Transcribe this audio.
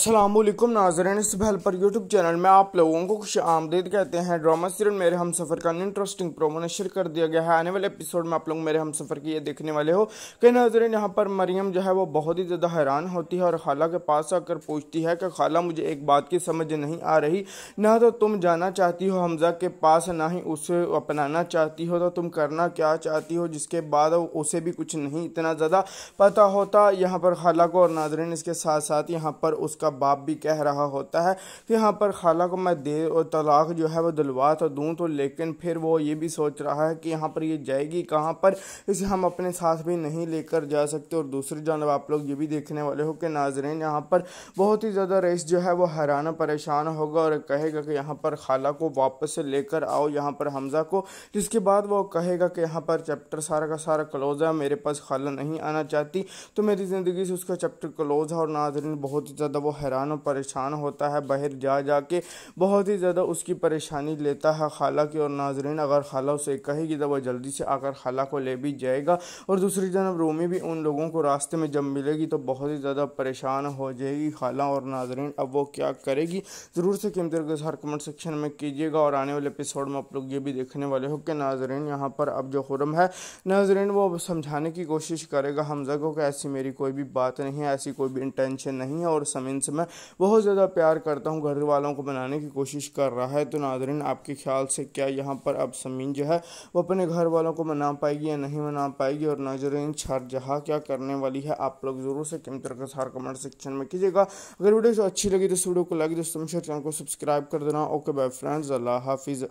असलम नाजरन इस पर YouTube channel में आप लोगों को खुश आमदीद कहते हैं ड्रामा सीरियल मेरे हम सफ़र का इंटरेस्टिंग प्रोमो नशर कर दिया गया है आने वाले एपिसोड में आप लोग मेरे हम सफ़र की ये देखने वाले हो कि नाजरन यहाँ पर मरियम जो है वो बहुत ही ज़्यादा हैरान होती है और खाला के पास आकर पूछती है कि खाला मुझे एक बात की समझ नहीं आ रही ना तो तुम जाना चाहती हो हमजा के पास ना ही उसे अपनाना चाहती हो तो तुम करना क्या चाहती हो जिसके बाद उसे भी कुछ नहीं इतना ज़्यादा पता होता यहाँ पर खाला को और नाजरन इसके साथ साथ यहाँ पर उसका का बाप भी कह रहा होता है कि तो यहाँ पर खाला को मैं दे और तलाक जो है वो दिलवा तो दूँ तो लेकिन फिर वो ये भी सोच रहा है कि यहाँ पर ये जाएगी कहाँ पर इसे हम अपने साथ भी नहीं लेकर जा सकते और दूसरी जानब आप लोग ये भी देखने वाले हो कि नाजरेन यहाँ पर बहुत ही ज़्यादा रईस जो है वो हैराना परेशान होगा और कहेगा कि यहाँ पर खाला को वापस से लेकर आओ यहाँ पर हमज़ा को जिसके बाद वो कहेगा कि यहाँ पर चैप्टर सारा का सारा क्लोज है मेरे पास खाला नहीं आना चाहती तो मेरी ज़िंदगी से उसका चैप्टर क्लोज है और नाजरीन बहुत ही ज़्यादा वो हैरान और परेशान होता है बाहर जा जा के बहुत ही ज़्यादा उसकी परेशानी लेता है खाला की और नाजरीन अगर खाला उसे कहेगी तो वह जल्दी से आकर खाला को ले भी जाएगा और दूसरी जनब रोमी भी उन लोगों को रास्ते में जब मिलेगी तो बहुत ही ज़्यादा परेशान हो जाएगी खाला और नाजरीन अब वो क्या करेगी ज़रूर से कीमतर हर कमेंट सेक्शन में कीजिएगा और आने वाले एपिसोड में आप लोग ये भी देखने वाले हो कि नाजरीन यहाँ पर अब जो खुरम है नाजरीन वो समझाने की कोशिश करेगा हमजा को कि ऐसी मेरी कोई भी बात नहीं है ऐसी कोई भी इंटेंशन नहीं है और समिन नाजरीन मैं बहुत ज़्यादा प्यार करता हूँ घर वालों को बनाने की कोशिश कर रहा है तो नाजरीन आपके ख्याल से क्या यहाँ पर अब समीन जो है वो अपने घर वालों को मना पाएगी या नहीं मना पाएगी और नाजरीन छर जहाँ क्या करने वाली है आप लोग ज़रूर से तरह का सार कमेंट सेक्शन में कीजिएगा अगर वीडियो अच्छी लगी तो इस वीडियो को लाइक दोस्तों चैनल को सब्सक्राइब कर देना ओके बाय फ्रेंड्स अल्लाह हाफिज़